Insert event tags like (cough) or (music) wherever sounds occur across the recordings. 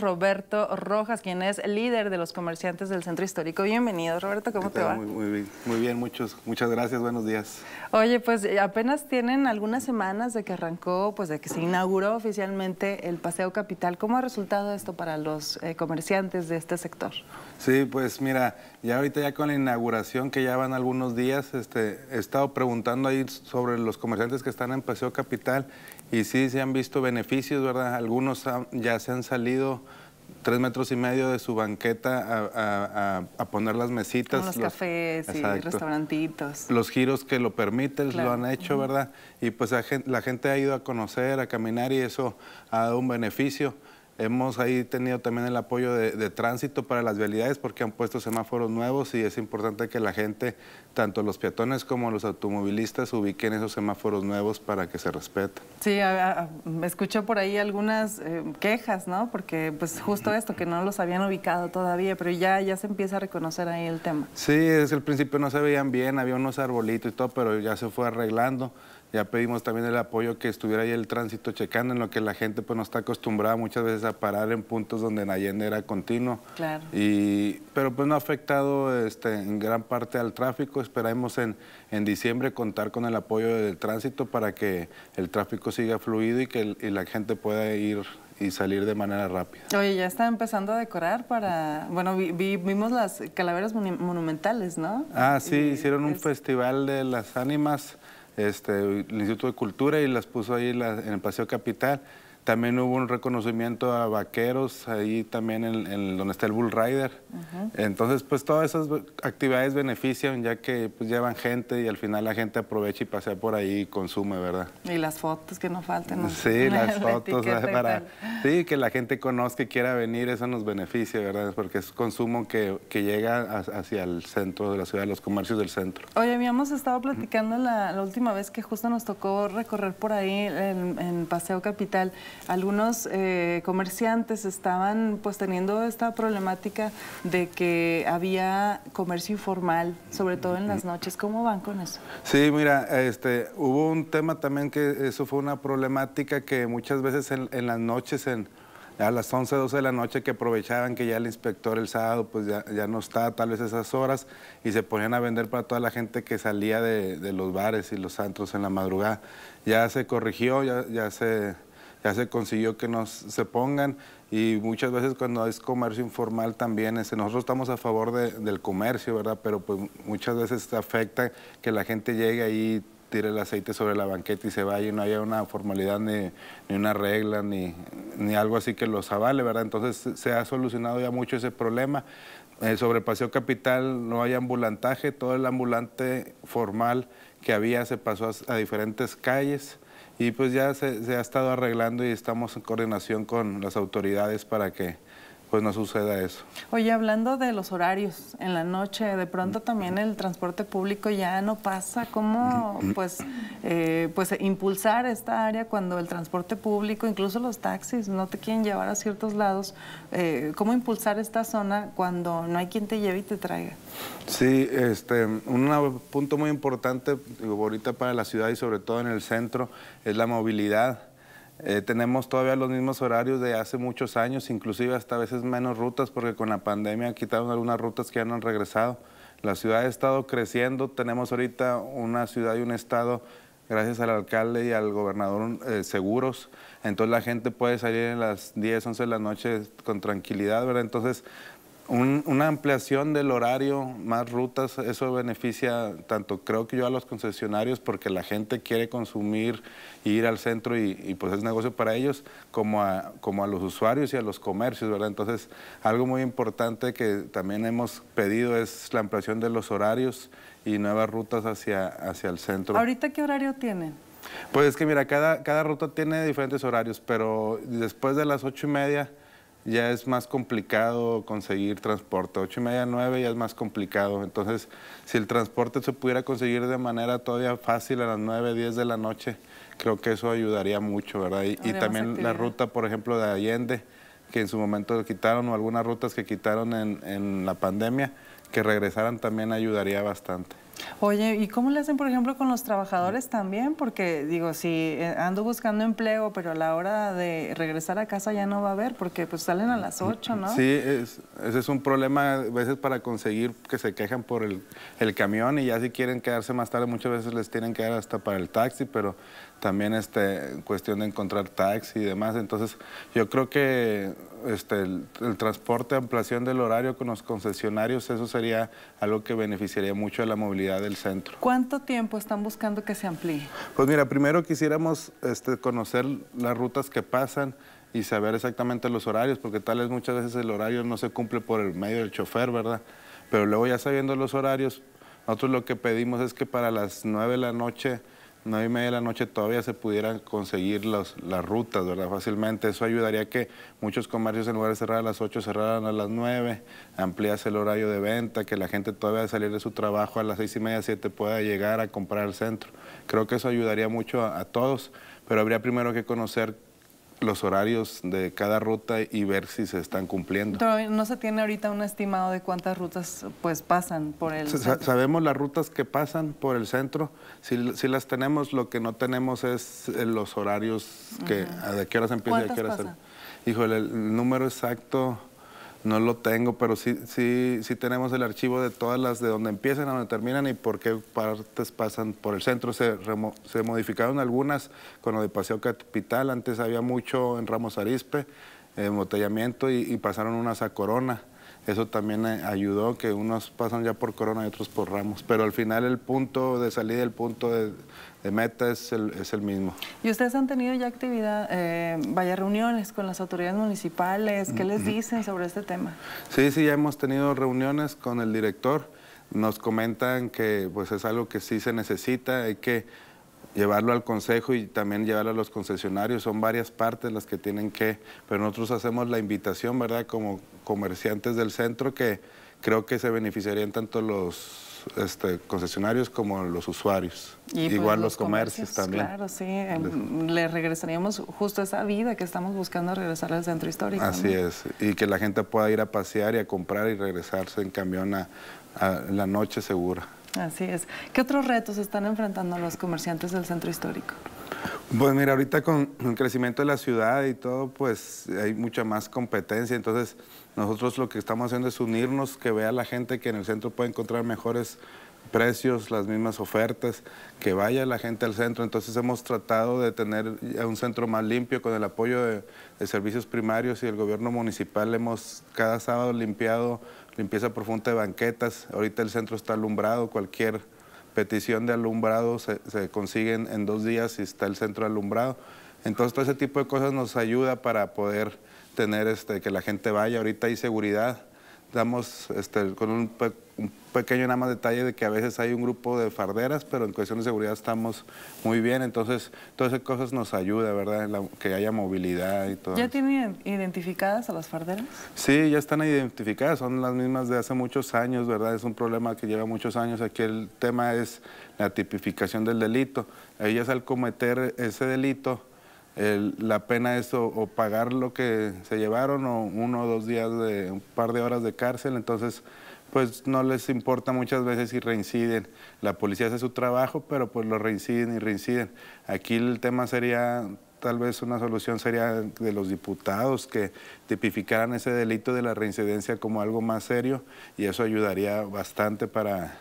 Roberto Rojas, quien es líder de los comerciantes del Centro Histórico. Bienvenido, Roberto, ¿cómo te va? Muy, bien, muy bien muchas gracias, buenos días. Oye, pues eh, apenas tienen algunas semanas de que arrancó, pues de que se inauguró oficialmente el Paseo Capital. ¿Cómo ha resultado esto para los eh, comerciantes de este sector? Sí, pues mira, ya ahorita ya con la inauguración que ya van algunos días, este, he estado preguntando ahí sobre los comerciantes que están en Paseo Capital y sí se han visto beneficios, ¿verdad? Algunos ya se han salido tres metros y medio de su banqueta a, poner las mesitas. los, cafés y restaurantitos. Los giros que lo permiten lo han hecho, ¿verdad? Y pues la gente ha ido a conocer, a caminar y eso ha dado un beneficio. Hemos ahí tenido también el apoyo de, tránsito para las vialidades porque han puesto semáforos nuevos y es importante que la gente, tanto los peatones como los automovilistas, ubiquen esos semáforos nuevos para que se respeten. Sí, escuchó por ahí algunas eh, quejas, ¿no? Porque pues justo esto, que no los habían ubicado todavía, pero ya, ya se empieza a reconocer ahí el tema. Sí, desde el principio no se veían bien, había unos arbolitos y todo, pero ya se fue arreglando. Ya pedimos también el apoyo que estuviera ahí el tránsito checando, en lo que la gente pues no está acostumbrada muchas veces a parar en puntos donde en Allende era continuo. Claro. Y, pero pues no ha afectado este, en gran parte al tráfico. Esperamos en, en diciembre contar con el apoyo del tránsito para que el tráfico siga fluido y que la gente pueda ir y salir de manera rápida. Oye, ya está empezando a decorar para... Bueno, vi, vimos las calaveras monumentales, ¿no? Ah, sí, hicieron un festival de las ánimas este, el Instituto de Cultura y las puso ahí en el Paseo Capital. También hubo un reconocimiento a vaqueros ahí también en, donde está el Bull Rider. Entonces, pues todas esas actividades benefician ya que pues, llevan gente y al final la gente aprovecha y pasea por ahí y consume, ¿verdad? Y las fotos que no falten. Sí, (laughs) las (laughs) fotos para sí, que la gente conozca y quiera venir, eso nos beneficia, ¿verdad? Porque es consumo que, llega hacia el centro de la ciudad, los comercios del centro. Oye, habíamos estado platicando la, última vez que justo nos tocó recorrer por ahí en Paseo Capital algunos eh, comerciantes estaban pues teniendo esta problemática de que había comercio informal, sobre todo en las noches. ¿Cómo van con eso? Sí, mira, este, hubo un tema también que eso fue una problemática que muchas veces en, las noches, en, a las 11, 12 de la noche que aprovechaban que ya el inspector el sábado pues ya, ya no está, tal vez esas horas y se ponían a vender para toda la gente que salía de, los bares y los antros en la madrugada. Ya se corrigió, ya se ya se consiguió que nos se pongan y muchas veces cuando es comercio informal también, es este, nosotros estamos a favor del comercio, ¿verdad? Pero pues muchas veces afecta que la gente llegue ahí, tire el aceite sobre la banqueta y se vaya y no haya una formalidad ni, una regla ni, ni algo así que los avale, ¿verdad? Entonces se ha solucionado ya mucho ese problema. Eh, sobre el Paseo Capital no hay ambulantaje, todo el ambulante formal que había se pasó a diferentes calles y pues ya se, se ha estado arreglando y estamos en coordinación con las autoridades para que pues no suceda eso. Oye, hablando de los horarios en la noche, de pronto también el transporte público ya no pasa. ¿Cómo pues, eh, pues impulsar esta área cuando el transporte público, incluso los taxis, no te quieren llevar a ciertos lados? Eh, ¿Cómo impulsar esta zona cuando no hay quien te lleve y te traiga? Sí, este, un punto muy importante ahorita para la ciudad y sobre todo en el centro es la movilidad eh, tenemos todavía los mismos horarios de hace muchos años, inclusive hasta a veces menos rutas, porque con la pandemia quitaron algunas rutas que ya no han regresado. La ciudad ha estado creciendo, tenemos ahorita una ciudad y un estado, gracias al alcalde y al gobernador, eh, seguros. Entonces la gente puede salir en las 10, 11 de la noche con tranquilidad, ¿verdad? Entonces una ampliación del horario, más rutas, eso beneficia tanto creo que yo a los concesionarios porque la gente quiere consumir, ir al centro y, pues es negocio para ellos, como a, como a los usuarios y a los comercios, ¿verdad? Entonces, algo muy importante que también hemos pedido es la ampliación de los horarios y nuevas rutas hacia, hacia el centro. ¿Ahorita qué horario tiene? Pues es que mira, cada, cada ruta tiene diferentes horarios, pero después de las ocho y media ya es más complicado conseguir transporte. Ocho y media, nueve ya es más complicado. Entonces, si el transporte se pudiera conseguir de manera todavía fácil a las 9, 10 de la noche, creo que eso ayudaría mucho, ¿verdad? Y, también la ruta, por ejemplo, de Allende, que en su momento quitaron, o algunas rutas que quitaron en la pandemia, que regresaran también ayudaría bastante. Oye, ¿y cómo le hacen, por ejemplo, con los trabajadores también? Porque digo, si eh, ando buscando empleo, pero a la hora de regresar a casa ya no va a haber, porque pues salen a las 8, ¿no? Sí, ese es un problema a veces para conseguir que se quejan por el, camión y ya si quieren quedarse más tarde, muchas veces les tienen que dar hasta para el taxi, pero también este, cuestión de encontrar taxi y demás. Entonces, yo creo que este, el, transporte, ampliación del horario con los concesionarios, eso sería algo que beneficiaría mucho a la movilidad del centro. ¿Cuánto tiempo están buscando que se amplíe? Pues mira, primero quisiéramos este, conocer las rutas que pasan y saber exactamente los horarios, porque tal vez muchas veces el horario no se cumple por el medio del chofer, ¿verdad? Pero luego ya sabiendo los horarios, nosotros lo que pedimos es que para las 9 de la noche 9 y media de la noche todavía se pudieran conseguir las rutas, ¿verdad? Fácilmente. Eso ayudaría a que muchos comercios, en lugar de cerrar a las 8, cerraran a las 9, ampliase el horario de venta, que la gente todavía de salir de su trabajo a las 6 y media, 7 pueda llegar a comprar al centro. Creo que eso ayudaría mucho a todos, pero habría primero que conocer los horarios de cada ruta y ver si se están cumpliendo. no se tiene ahorita un estimado de cuántas rutas pues pasan por el centro? Sabemos las rutas que pasan por el centro, si, las tenemos, lo que no tenemos es eh, los horarios que, de qué horas empieza y a qué horas... Hijo, el número exacto... No lo tengo, pero sí, sí, sí tenemos el archivo de todas las, de donde empiezan a donde terminan y por qué partes pasan por el centro. Se, modificaron algunas con lo de Paseo Capital. Antes había mucho en Ramos Arispe, embotellamiento, y, y pasaron unas a Corona. Eso también eh, ayudó que unos pasan ya por corona y otros por ramos. Pero al final el punto de salida, el punto de, meta es el, mismo. ¿Y ustedes han tenido ya actividad, eh, vaya reuniones con las autoridades municipales? ¿Qué les dicen sobre este tema? Sí, sí, ya hemos tenido reuniones con el director. Nos comentan que pues es algo que sí se necesita, hay que llevarlo al consejo y también llevarlo a los concesionarios. Son varias partes las que tienen que, pero nosotros hacemos la invitación, ¿verdad? Como comerciantes del centro que creo que se beneficiarían tanto los este, concesionarios como los usuarios. Pues, Igual los, comercios, también. Claro, sí. Em, le regresaríamos justo esa vida que estamos buscando regresar al centro histórico. Así es. Y que la gente pueda ir a pasear y a comprar y regresarse en camión a la noche segura. Así es. ¿Qué otros retos están enfrentando los comerciantes del centro histórico? Pues mira, ahorita con el crecimiento de la ciudad y todo, pues hay mucha más competencia. Entonces, nosotros lo que estamos haciendo es unirnos, que vea la gente que en el centro puede encontrar mejores precios, las mismas ofertas, que vaya la gente al centro. Entonces hemos tratado de tener un centro más limpio con el apoyo de, de servicios primarios y el gobierno municipal. Hemos cada sábado limpiado limpieza profunda de banquetas. Ahorita el centro está alumbrado, cualquier petición de alumbrado se, se consigue en, dos días si está el centro alumbrado. Entonces todo ese tipo de cosas nos ayuda para poder tener este, que la gente vaya. Ahorita hay seguridad. Damos este, con un un pequeño nada más detalle de que a veces hay un grupo de farderas, pero en cuestión de seguridad estamos muy bien, entonces todas esas cosas nos ayuda, ¿verdad? que haya movilidad y todo. ¿Ya tienen identificadas a las farderas? Sí, ya están identificadas, son las mismas de hace muchos años, ¿verdad? Es un problema que lleva muchos años, aquí el tema es la tipificación del delito, ellas al cometer ese delito la pena es o, pagar lo que se llevaron o uno o dos días de un par de horas de cárcel, entonces pues no les importa muchas veces si reinciden. La policía hace su trabajo, pero pues lo reinciden y reinciden. Aquí el tema sería, tal vez una solución sería de los diputados que tipificaran ese delito de la reincidencia como algo más serio y eso ayudaría bastante para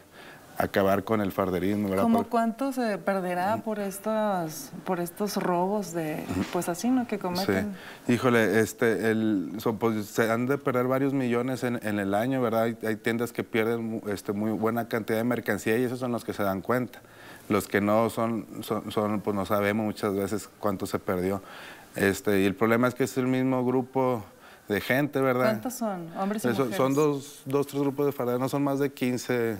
acabar con el farderismo. ¿verdad? ¿Cómo cuánto se perderá mm. por estos, por estos robos de, pues así, ¿no? Que cometen. Sí. Híjole, este, el, pues, se han de perder varios millones en, el año, ¿verdad? Hay, tiendas que pierden este, muy buena cantidad de mercancía y esos son los que se dan cuenta. Los que no son, son, son pues no sabemos muchas veces cuánto se perdió. Este, y el problema es que es el mismo grupo de gente, ¿verdad? ¿Cuántos son? ¿Hombres y mujeres? Son dos, dos, tres grupos de farada, no son más de 15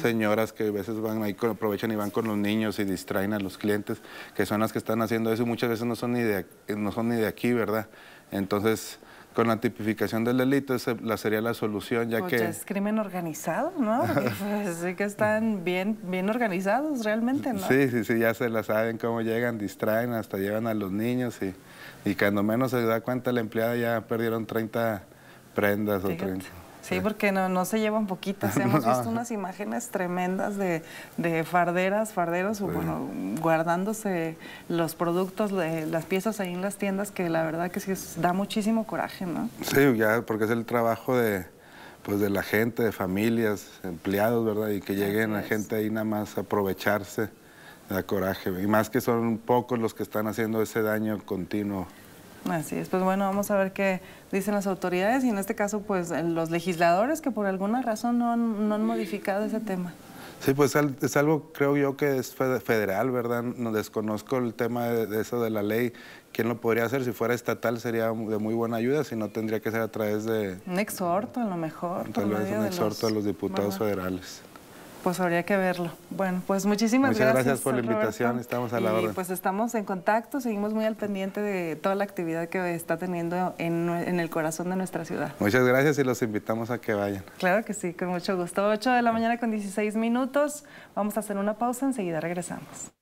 señoras que a veces van ahí, aprovechan y van con los niños y distraen a los clientes, que son las que están haciendo eso y muchas veces no son ni de, no son ni de aquí, ¿verdad? Entonces, con la tipificación del delito esa la sería la solución ya pues que es crimen organizado no (laughs) pues, sí que están bien bien organizados realmente no sí sí sí ya se la saben cómo llegan distraen hasta llevan a los niños y, y cuando menos se da cuenta la empleada ya perdieron 30 prendas o 30 Sí, porque no, no se llevan poquitas. (laughs) Hemos visto unas imágenes tremendas de, farderas, farderos, guardándose los productos, las piezas ahí en las tiendas, que la verdad que sí da muchísimo coraje, ¿no? Sí, ya, porque es el trabajo de pues de la gente, de familias, empleados, ¿verdad? Y que lleguen la gente ahí nada más a aprovecharse, da coraje. Y más que son pocos los que están haciendo ese daño continuo. Así es, pues bueno, vamos a ver qué dicen las autoridades y en este caso pues eh, los legisladores que por alguna razón no han, modificado ese tema. Sí, pues es algo creo yo que es federal, ¿verdad? No desconozco el tema de eso de la ley. ¿Quién lo podría hacer? Si fuera estatal sería de muy buena ayuda, si no tendría que ser a través de... Un exhorto a lo mejor. Tal vez un exhorto a los diputados federales pues habría que verlo. Bueno, pues muchísimas Muchas gracias. por la invitación, estamos a la y, Pues estamos en contacto, seguimos muy al pendiente de toda la actividad que está teniendo en, en el corazón de nuestra ciudad. Muchas gracias y los invitamos a que vayan. Claro que sí, con mucho gusto. 8 de la mañana con 16 minutos, vamos a hacer una pausa, enseguida regresamos.